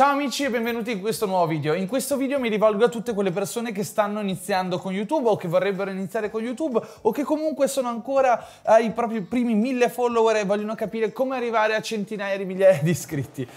Ciao amici e benvenuti in questo nuovo video. In questo video mi rivolgo a tutte quelle persone che stanno iniziando con YouTube o che vorrebbero iniziare con YouTube o che comunque sono ancora ai eh, propri primi mille follower e vogliono capire come arrivare a centinaia di migliaia di iscritti.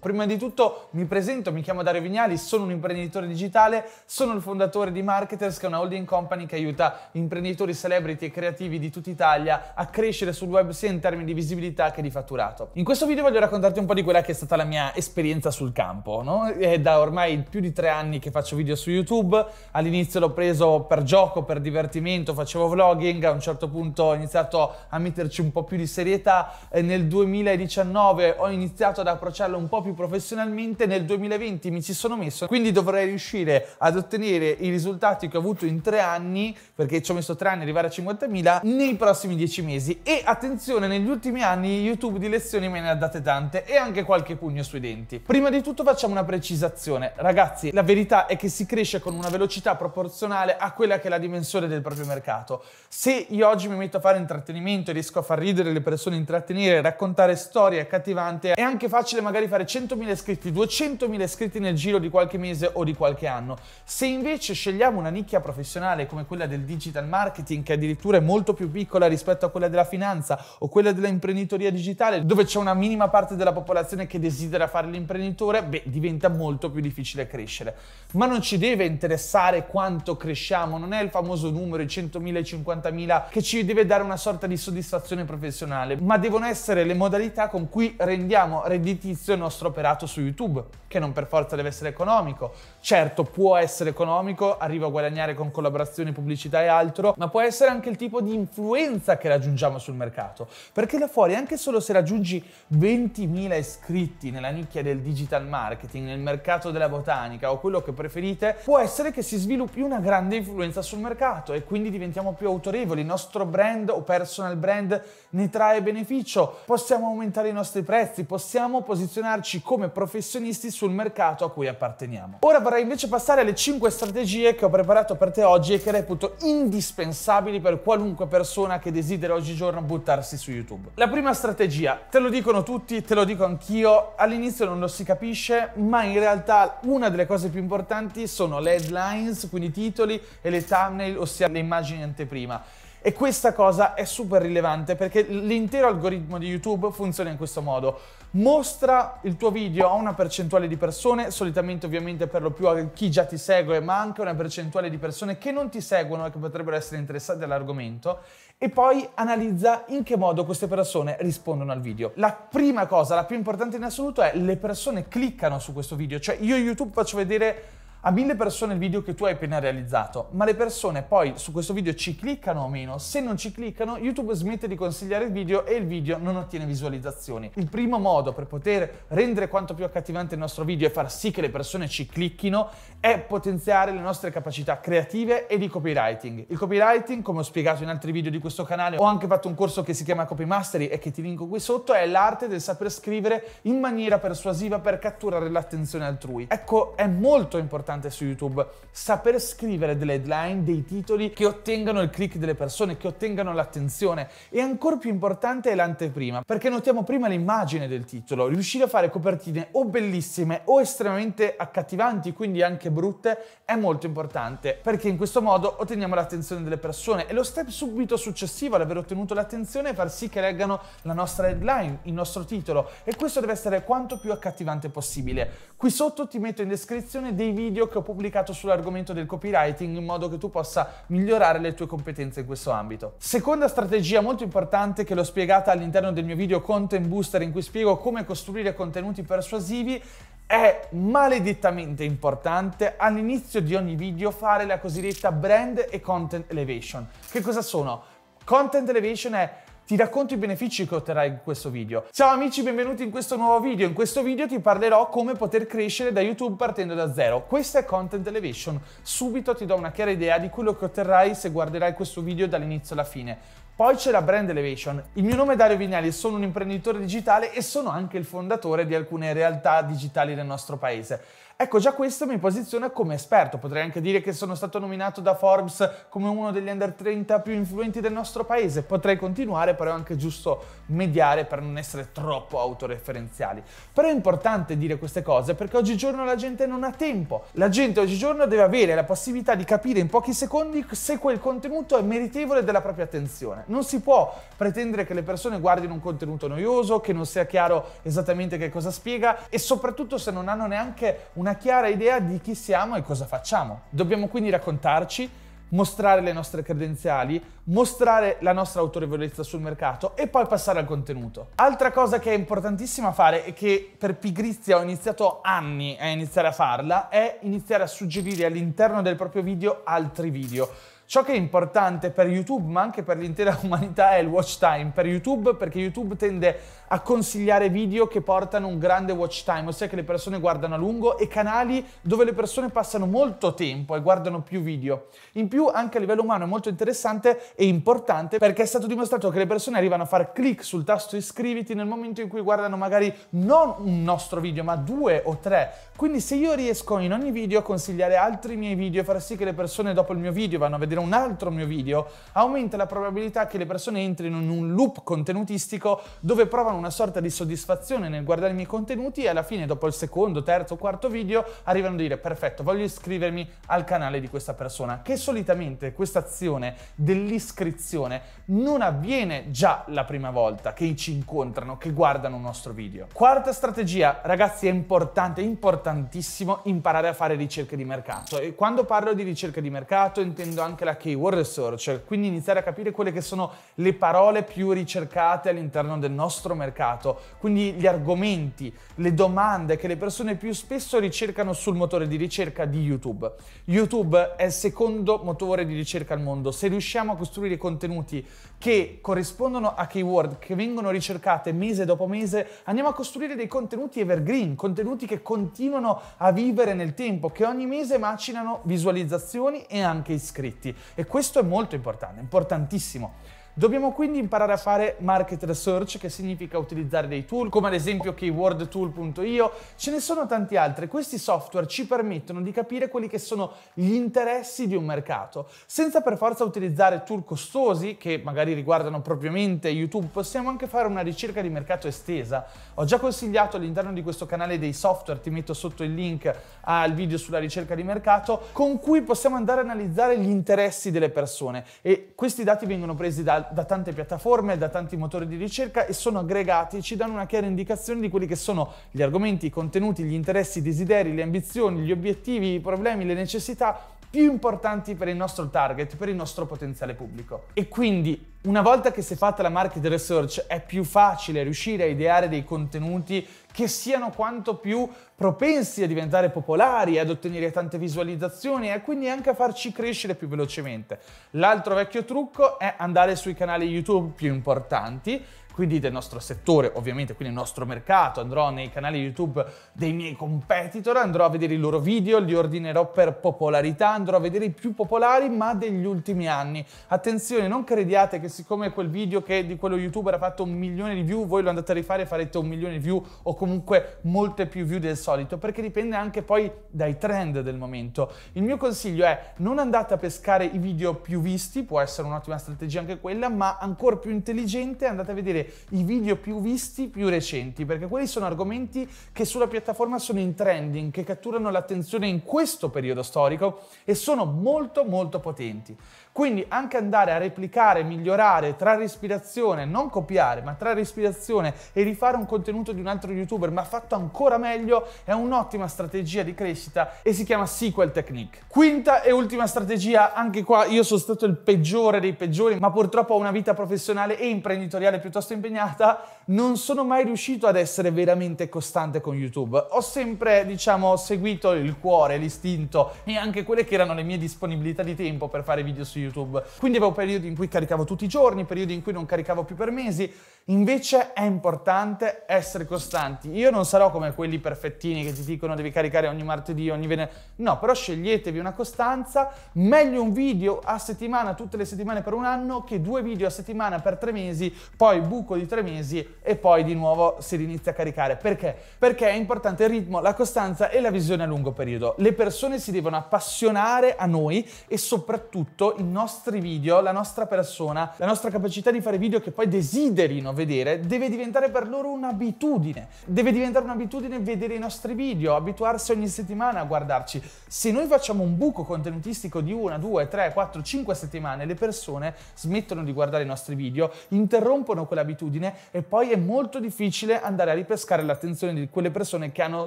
Prima di tutto mi presento, mi chiamo Dario Vignali, sono un imprenditore digitale, sono il fondatore di Marketers, che è una holding company che aiuta imprenditori, celebrity e creativi di tutta Italia a crescere sul web sia in termini di visibilità che di fatturato. In questo video voglio raccontarti un po' di quella che è stata la mia esperienza sul campo. No? È da ormai più di tre anni che faccio video su YouTube, all'inizio l'ho preso per gioco, per divertimento, facevo vlogging, a un certo punto ho iniziato a metterci un po' più di serietà, nel 2019 ho iniziato ad approcciarlo un po' più più professionalmente nel 2020 mi ci sono messo, quindi dovrei riuscire ad ottenere i risultati che ho avuto in tre anni, perché ci ho messo tre anni arrivare a 50.000, nei prossimi dieci mesi. E attenzione, negli ultimi anni YouTube di lezioni me ne ha date tante e anche qualche pugno sui denti. Prima di tutto facciamo una precisazione. Ragazzi, la verità è che si cresce con una velocità proporzionale a quella che è la dimensione del proprio mercato. Se io oggi mi metto a fare intrattenimento e riesco a far ridere le persone, intrattenere, raccontare storie accattivanti, è anche facile magari fare 100 100.000 iscritti, 200.000 iscritti nel giro di qualche mese o di qualche anno. Se invece scegliamo una nicchia professionale come quella del digital marketing, che addirittura è molto più piccola rispetto a quella della finanza o quella dell'imprenditoria digitale, dove c'è una minima parte della popolazione che desidera fare l'imprenditore, beh, diventa molto più difficile crescere. Ma non ci deve interessare quanto cresciamo, non è il famoso numero, i 100.000, i 50.000, che ci deve dare una sorta di soddisfazione professionale, ma devono essere le modalità con cui rendiamo redditizio il nostro operato su YouTube, che non per forza deve essere economico. Certo, può essere economico, arriva a guadagnare con collaborazioni, pubblicità e altro, ma può essere anche il tipo di influenza che raggiungiamo sul mercato. Perché là fuori, anche solo se raggiungi 20.000 iscritti nella nicchia del digital marketing, nel mercato della botanica o quello che preferite, può essere che si sviluppi una grande influenza sul mercato e quindi diventiamo più autorevoli, il nostro brand o personal brand ne trae beneficio, possiamo aumentare i nostri prezzi, possiamo posizionarci come professionisti sul mercato a cui apparteniamo. Ora vorrei invece passare alle 5 strategie che ho preparato per te oggi e che reputo indispensabili per qualunque persona che desidera oggigiorno buttarsi su YouTube. La prima strategia, te lo dicono tutti, te lo dico anch'io, all'inizio non lo si capisce, ma in realtà una delle cose più importanti sono le headlines, quindi i titoli e le thumbnail, ossia le immagini anteprima. E questa cosa è super rilevante perché l'intero algoritmo di YouTube funziona in questo modo. Mostra il tuo video a una percentuale di persone, solitamente ovviamente per lo più a chi già ti segue, ma anche a una percentuale di persone che non ti seguono e che potrebbero essere interessate all'argomento, e poi analizza in che modo queste persone rispondono al video. La prima cosa, la più importante in assoluto, è le persone cliccano su questo video, cioè io YouTube faccio vedere a mille persone il video che tu hai appena realizzato, ma le persone poi su questo video ci cliccano o meno. Se non ci cliccano, YouTube smette di consigliare il video e il video non ottiene visualizzazioni. Il primo modo per poter rendere quanto più accattivante il nostro video e far sì che le persone ci clicchino è potenziare le nostre capacità creative e di copywriting. Il copywriting, come ho spiegato in altri video di questo canale, ho anche fatto un corso che si chiama Copy Mastery e che ti linko qui sotto, è l'arte del saper scrivere in maniera persuasiva per catturare l'attenzione altrui. Ecco, è molto importante importante su YouTube, saper scrivere delle headline, dei titoli che ottengano il click delle persone, che ottengano l'attenzione e ancora più importante è l'anteprima, perché notiamo prima l'immagine del titolo, riuscire a fare copertine o bellissime o estremamente accattivanti, quindi anche brutte, è molto importante, perché in questo modo otteniamo l'attenzione delle persone e lo step subito successivo ad aver ottenuto l'attenzione è far sì che leggano la nostra headline, il nostro titolo e questo deve essere quanto più accattivante possibile. Qui sotto ti metto in descrizione dei video video che ho pubblicato sull'argomento del copywriting in modo che tu possa migliorare le tue competenze in questo ambito. Seconda strategia molto importante che l'ho spiegata all'interno del mio video Content Booster in cui spiego come costruire contenuti persuasivi è maledettamente importante all'inizio di ogni video fare la cosiddetta brand e content elevation. Che cosa sono? Content elevation è ti racconto i benefici che otterrai in questo video. Ciao amici, benvenuti in questo nuovo video. In questo video ti parlerò come poter crescere da YouTube partendo da zero. Questo è Content Elevation. Subito ti do una chiara idea di quello che otterrai se guarderai questo video dall'inizio alla fine. Poi c'è la Brand Elevation. Il mio nome è Dario Vignali, sono un imprenditore digitale e sono anche il fondatore di alcune realtà digitali del nostro paese. Ecco, già questo mi posiziona come esperto, potrei anche dire che sono stato nominato da Forbes come uno degli under 30 più influenti del nostro paese, potrei continuare però è anche giusto mediare per non essere troppo autoreferenziali. Però è importante dire queste cose perché oggigiorno la gente non ha tempo, la gente oggigiorno deve avere la possibilità di capire in pochi secondi se quel contenuto è meritevole della propria attenzione. Non si può pretendere che le persone guardino un contenuto noioso, che non sia chiaro esattamente che cosa spiega e soprattutto se non hanno neanche una una chiara idea di chi siamo e cosa facciamo. Dobbiamo quindi raccontarci, mostrare le nostre credenziali, mostrare la nostra autorevolezza sul mercato e poi passare al contenuto. Altra cosa che è importantissima fare e che per pigrizia ho iniziato anni a iniziare a farla è iniziare a suggerire all'interno del proprio video altri video. Ciò che è importante per YouTube, ma anche per l'intera umanità, è il watch time. Per YouTube, perché YouTube tende a consigliare video che portano un grande watch time, ossia che le persone guardano a lungo e canali dove le persone passano molto tempo e guardano più video. In più, anche a livello umano è molto interessante e importante perché è stato dimostrato che le persone arrivano a far click sul tasto iscriviti nel momento in cui guardano magari non un nostro video, ma due o tre. Quindi se io riesco in ogni video a consigliare altri miei video e far sì che le persone dopo il mio video vanno a vedere vedere un altro mio video, aumenta la probabilità che le persone entrino in un loop contenutistico dove provano una sorta di soddisfazione nel guardare i miei contenuti e alla fine, dopo il secondo, terzo, quarto video, arrivano a dire perfetto, voglio iscrivermi al canale di questa persona. Che solitamente questa azione dell'iscrizione non avviene già la prima volta che ci incontrano, che guardano un nostro video. Quarta strategia, ragazzi, è importante, importantissimo imparare a fare ricerche di mercato. E quando parlo di ricerca di mercato intendo anche la la keyword research, cioè quindi iniziare a capire quelle che sono le parole più ricercate all'interno del nostro mercato, quindi gli argomenti, le domande che le persone più spesso ricercano sul motore di ricerca di YouTube. YouTube è il secondo motore di ricerca al mondo, se riusciamo a costruire contenuti che corrispondono a keyword che vengono ricercate mese dopo mese, andiamo a costruire dei contenuti evergreen, contenuti che continuano a vivere nel tempo, che ogni mese macinano visualizzazioni e anche iscritti. E questo è molto importante, importantissimo. Dobbiamo quindi imparare a fare market research, che significa utilizzare dei tool come ad esempio keywordtool.io, ce ne sono tanti altri. Questi software ci permettono di capire quelli che sono gli interessi di un mercato, senza per forza utilizzare tool costosi che magari riguardano propriamente YouTube, possiamo anche fare una ricerca di mercato estesa. Ho già consigliato all'interno di questo canale dei software, ti metto sotto il link al video sulla ricerca di mercato, con cui possiamo andare a analizzare gli interessi delle persone e questi dati vengono presi da da, tante piattaforme, da tanti motori di ricerca e sono aggregati e ci danno una chiara indicazione di quelli che sono gli argomenti, i contenuti, gli interessi, i desideri, le ambizioni, gli obiettivi, i problemi, le necessità più importanti per il nostro target, per il nostro potenziale pubblico. E quindi, una volta che si è fatta la market research, è più facile riuscire a ideare dei contenuti che siano quanto più propensi a diventare popolari, ad ottenere tante visualizzazioni e quindi anche a farci crescere più velocemente. L'altro vecchio trucco è andare sui canali YouTube più importanti, quindi del nostro settore, ovviamente, quindi il nostro mercato, andrò nei canali YouTube dei miei competitor, andrò a vedere i loro video, li ordinerò per popolarità, andrò a vedere i più popolari ma degli ultimi anni. Attenzione, non crediate che siccome quel video che di quello youtuber ha fatto un milione di view, voi lo andate a rifare e farete un milione di view o comunque molte più view del solito, perché dipende anche poi dai trend del momento. Il mio consiglio è non andate a pescare i video più visti, può essere un'ottima strategia anche quella, ma ancora più intelligente andate a vedere i video più visti più recenti, perché quelli sono argomenti che sulla piattaforma sono in trending, che catturano l'attenzione in questo periodo storico e sono molto molto potenti. Quindi anche andare a replicare, migliorare, trarre ispirazione, non copiare, ma trarre ispirazione e rifare un contenuto di un altro youtuber, ma fatto ancora meglio, è un'ottima strategia di crescita e si chiama sequel technique. Quinta e ultima strategia, anche qua io sono stato il peggiore dei peggiori, ma purtroppo ho una vita professionale e imprenditoriale piuttosto piuttosto impegnata, non sono mai riuscito ad essere veramente costante con YouTube. Ho sempre, diciamo, seguito il cuore, l'istinto e anche quelle che erano le mie disponibilità di tempo per fare video su YouTube. Quindi avevo periodi in cui caricavo tutti i giorni, periodi in cui non caricavo più per mesi. Invece è importante essere costanti. Io non sarò come quelli perfettini che ti dicono devi caricare ogni martedì, ogni venerdì. No, però sceglietevi una costanza. Meglio un video a settimana, tutte le settimane per un anno, che due video a settimana per tre mesi, poi bu- buco di tre mesi e poi di nuovo si rinizia a caricare. Perché? Perché è importante il ritmo, la costanza e la visione a lungo periodo. Le persone si devono appassionare a noi e soprattutto i nostri video, la nostra persona, la nostra capacità di fare video che poi desiderino vedere, deve diventare per loro un'abitudine. Deve diventare un'abitudine vedere i nostri video, abituarsi ogni settimana a guardarci. Se noi facciamo un buco contenutistico di una, due, tre, quattro, cinque settimane, le persone smettono di guardare i nostri video, interrompono quella l'abitudine e poi è molto difficile andare a ripescare l'attenzione di quelle persone che hanno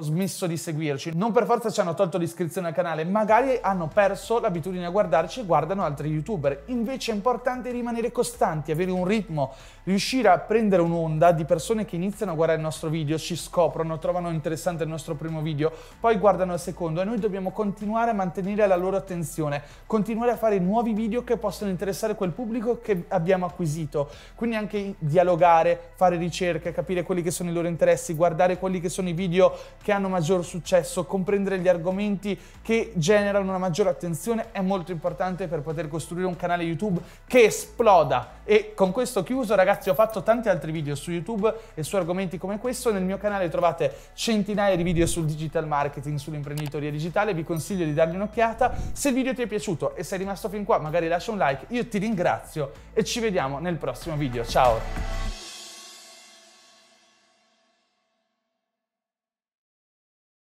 smesso di seguirci. Non per forza ci hanno tolto l'iscrizione al canale, magari hanno perso l'abitudine a guardarci e guardano altri youtuber. Invece è importante rimanere costanti, avere un ritmo, riuscire a prendere un'onda di persone che iniziano a guardare il nostro video, ci scoprono, trovano interessante il nostro primo video, poi guardano il secondo e noi dobbiamo continuare a mantenere la loro attenzione, continuare a fare nuovi video che possono interessare quel pubblico che abbiamo acquisito. Quindi anche dialogare dialogare, fare ricerche, capire quelli che sono i loro interessi, guardare quelli che sono i video che hanno maggior successo, comprendere gli argomenti che generano una maggiore attenzione è molto importante per poter costruire un canale YouTube che esploda. E con questo chiuso, ragazzi, ho fatto tanti altri video su YouTube e su argomenti come questo. Nel mio canale trovate centinaia di video sul digital marketing, sull'imprenditoria digitale. Vi consiglio di dargli un'occhiata. Se il video ti è piaciuto e sei rimasto fin qua, magari lascia un like. Io ti ringrazio e ci vediamo nel prossimo video. Ciao!